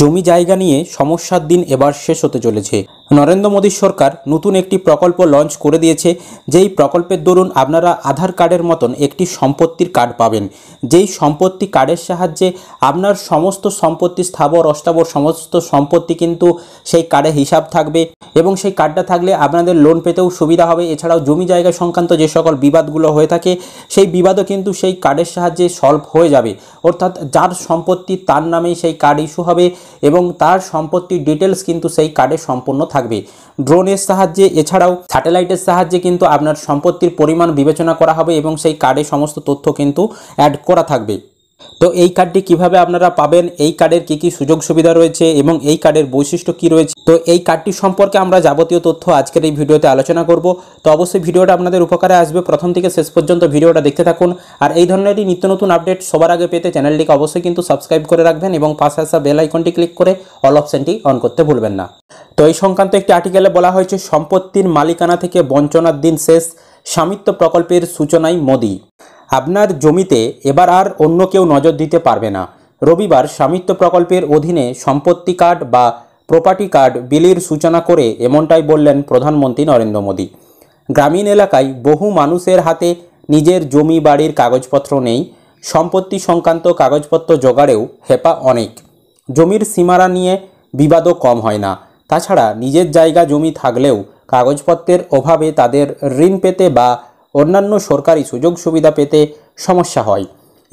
জমি জায়গা নিয়ে সমস্যার দিন এবার শেষ হতে চলেছে নরেন্দ্র মোদীর সরকার নতুন একটি প্রকল্প লঞ্চ করে দিয়েছে যেই প্রকল্পের দরুন আপনারা আধার কার্ডের মতন একটি সম্পত্তির কার্ড পাবেন যেই সম্পত্তি কার্ডের সাহায্যে আপনার সমস্ত সম্পত্তি স্থাবর অস্থাবর সমস্ত সম্পত্তি কিন্তু সেই কার্ডে হিসাব থাকবে এবং সেই কার্ডটা থাকলে আপনাদের লোন পেতেও সুবিধা হবে এছাড়াও জমি জায়গা সংক্রান্ত যে সকল বিবাদগুলো হয়ে থাকে সেই বিবাদও কিন্তু সেই কার্ডের সাহায্যে সলভ হয়ে যাবে অর্থাৎ যার সম্পত্তি তার নামেই সেই কার্ড ইস্যু হবে এবং তার সম্পত্তির ডিটেলস কিন্তু সেই কার্ডে সম্পূর্ণ থাকবে ড্রোনের সাহায্যে এছাড়াও স্যাটেলাইটের সাহায্যে কিন্তু আপনার সম্পত্তির পরিমাণ বিবেচনা করা হবে এবং সেই কার্ডে সমস্ত তথ্য কিন্তু অ্যাড করা থাকবে তো এই কার্ডটি কিভাবে আপনারা পাবেন এই কার্ডের কি কি সুযোগ সুবিধা রয়েছে এবং এই কার্ডের বৈশিষ্ট্য কি রয়েছে তো এই কার্ডটি সম্পর্কে আমরা যাবতীয় তথ্য আজকের এই ভিডিওতে আলোচনা করব তো অবশ্যই ভিডিওটা আপনাদের উপকারে আসবে প্রথম থেকে শেষ পর্যন্ত ভিডিওটা দেখতে থাকুন আর এই ধরনেরই নিত্য নতুন আপডেট সবার আগে পেতে চ্যানেলটিকে অবশ্যই কিন্তু সাবস্ক্রাইব করে রাখবেন এবং পাশে আসা বেল আইকনটি ক্লিক করে অল অপশানটি অন করতে ভুলবেন না তো এই সংক্রান্ত একটি আর্টিকেলে বলা হয়েছে সম্পত্তির মালিকানা থেকে বঞ্চনার দিন শেষ স্বামিত্ব প্রকল্পের সূচনায় মোদি আপনার জমিতে এবার আর অন্য কেউ নজর দিতে পারবে না রবিবার স্বামিত্ব প্রকল্পের অধীনে সম্পত্তি কার্ড বা প্রপার্টি কার্ড বিলির সূচনা করে এমনটাই বললেন প্রধানমন্ত্রী নরেন্দ্র মোদী গ্রামীণ এলাকায় বহু মানুষের হাতে নিজের জমি বাড়ির কাগজপত্র নেই সম্পত্তি সংক্রান্ত কাগজপত্র জোগাড়েও হেপা অনেক জমির সীমারা নিয়ে বিবাদও কম হয় না তাছাড়া নিজের জায়গা জমি থাকলেও কাগজপত্রের অভাবে তাদের ঋণ পেতে বা অন্যান্য সরকারি সুযোগ সুবিধা পেতে সমস্যা হয়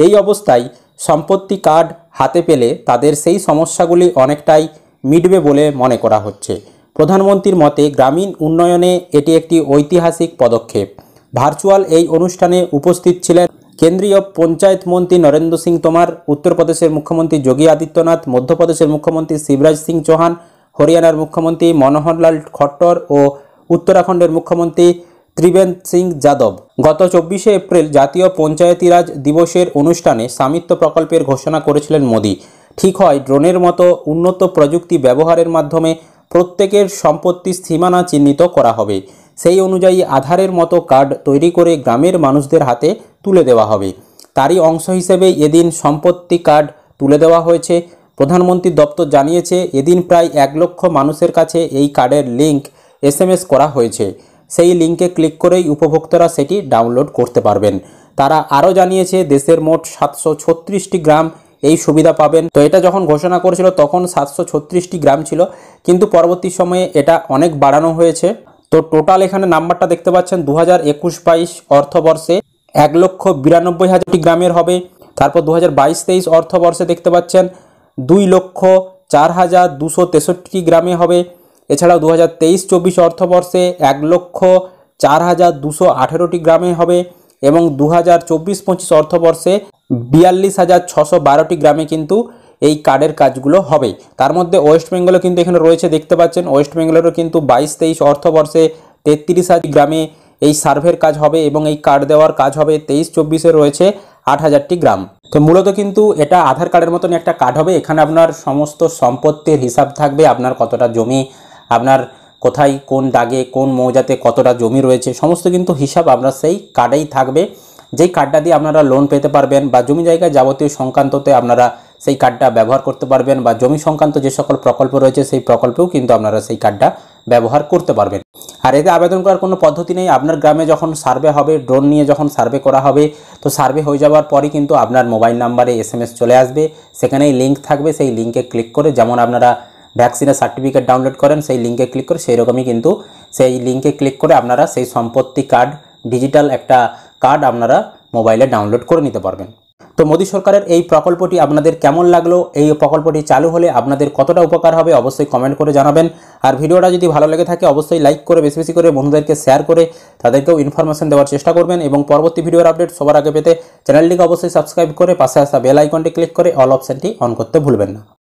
এই অবস্থায় সম্পত্তি কার্ড হাতে পেলে তাদের সেই সমস্যাগুলি অনেকটাই মিটবে বলে মনে করা হচ্ছে প্রধানমন্ত্রীর মতে গ্রামীণ উন্নয়নে এটি একটি ঐতিহাসিক পদক্ষেপ ভার্চুয়াল এই অনুষ্ঠানে উপস্থিত ছিলেন কেন্দ্রীয় পঞ্চায়েত মন্ত্রী নরেন্দ্র সিং তোমার উত্তরপ্রদেশের মুখ্যমন্ত্রী যোগী আদিত্যনাথ মধ্যপ্রদেশের মুখ্যমন্ত্রী শিবরাজ সিং চৌহান হরিয়ানার মুখ্যমন্ত্রী মনোহরলাল খট্টর ও উত্তরাখণ্ডের মুখ্যমন্ত্রী ত্রিবেন্দ্র সিং যাদব গত চব্বিশে এপ্রিল জাতীয় পঞ্চায়েতিরাজ দিবসের অনুষ্ঠানে স্বামিত্ব প্রকল্পের ঘোষণা করেছিলেন মোদি ঠিক হয় ড্রোনের মতো উন্নত প্রযুক্তি ব্যবহারের মাধ্যমে প্রত্যেকের সম্পত্তি সীমানা চিহ্নিত করা হবে সেই অনুযায়ী আধারের মতো কার্ড তৈরি করে গ্রামের মানুষদের হাতে তুলে দেওয়া হবে তারই অংশ হিসেবে এদিন সম্পত্তি কার্ড তুলে দেওয়া হয়েছে প্রধানমন্ত্রী দপ্তর জানিয়েছে এদিন প্রায় এক লক্ষ মানুষের কাছে এই কার্ডের লিঙ্ক এসএমএস করা হয়েছে সেই লিঙ্কে ক্লিক করেই উপভোক্তারা সেটি ডাউনলোড করতে পারবেন তারা আরও জানিয়েছে দেশের মোট সাতশো ছত্রিশটি গ্রাম এই সুবিধা পাবেন তো এটা যখন ঘোষণা করেছিল তখন সাতশো ছত্রিশটি গ্রাম ছিল কিন্তু পরবর্তী সময়ে এটা অনেক বাড়ানো হয়েছে তো টোটাল এখানে নাম্বারটা দেখতে পাচ্ছেন দু হাজার একুশ বাইশ অর্থবর্ষে এক লক্ষ বিরানব্বই হাজারটি গ্রামের হবে তারপর দু হাজার বাইশ তেইশ অর্থবর্ষে দেখতে পাচ্ছেন দুই লক্ষ চার হাজার দুশো তেষট্টি গ্রামে হবে এছাড়াও দু হাজার তেইশ চব্বিশ অর্থবর্ষে এক লক্ষ চার হাজার দুশো আঠেরোটি গ্রামে হবে এবং দু হাজার চব্বিশ পঁচিশ অর্থবর্ষে বিয়াল্লিশ হাজার ছশো বারোটি গ্রামে কিন্তু এই কার্ডের কাজগুলো হবে তার মধ্যে ওয়েস্ট বেঙ্গলও কিন্তু এখানে রয়েছে দেখতে পাচ্ছেন ওয়েস্ট বেঙ্গলেরও কিন্তু বাইশ তেইশ অর্থবর্ষে তেত্রিশ হাজার গ্রামে এই সার্ভের কাজ হবে এবং এই কার্ড দেওয়ার কাজ হবে তেইশ চব্বিশে রয়েছে আট হাজারটি গ্রাম তো মূলত কিন্তু এটা আধার কার্ডের মতন একটা কার্ড হবে এখানে আপনার সমস্ত সম্পত্তির হিসাব থাকবে আপনার কতটা জমি আপনার কোথায় কোন দাগে কোন মৌজাতে কতটা জমি রয়েছে সমস্ত কিন্তু হিসাব আপনার সেই কার্ডেই থাকবে যেই কার্ডটা দিয়ে আপনারা লোন পেতে পারবেন বা জমি জায়গায় যাবতীয় সংক্রান্ততে আপনারা সেই কার্ডটা ব্যবহার করতে পারবেন বা জমি সংক্রান্ত যে সকল প্রকল্প রয়েছে সেই প্রকল্পেও কিন্তু আপনারা সেই কার্ডটা ব্যবহার করতে পারবেন আর এতে আবেদন করার কোনো পদ্ধতি নেই আপনার গ্রামে যখন সার্ভে হবে ড্রোন নিয়ে যখন সার্ভে করা হবে তো সার্ভে হয়ে যাওয়ার পরই কিন্তু আপনার মোবাইল নাম্বারে এস চলে আসবে সেখানেই লিঙ্ক থাকবে সেই লিঙ্কে ক্লিক করে যেমন আপনারা ভ্যাকসিনের সার্টিফিকেট ডাউনলোড করেন সেই লিঙ্কে ক্লিক করে সেই রকমই কিন্তু সেই লিঙ্কে ক্লিক করে আপনারা সেই সম্পত্তি কার্ড ডিজিটাল একটা কার্ড আপনারা মোবাইলে ডাউনলোড করে নিতে পারবেন তো মোদী সরকারের এই প্রকল্পটি আপনাদের কেমন লাগলো এই প্রকল্পটি চালু হলে আপনাদের কতটা উপকার হবে অবশ্যই কমেন্ট করে জানাবেন আর ভিডিওটা যদি ভালো লেগে থাকে অবশ্যই লাইক করে বেশি বেশি করে বন্ধুদেরকে শেয়ার করে তাদেরকেও ইনফরমেশন দেওয়ার চেষ্টা করবেন এবং পরবর্তী ভিডিওর আপডেট সবার আগে পেতে চ্যানেলটিকে অবশ্যই সাবস্ক্রাইব করে পাশে আসা বেল আইকনটি ক্লিক করে অল অপশানটি অন করতে ভুলবেন না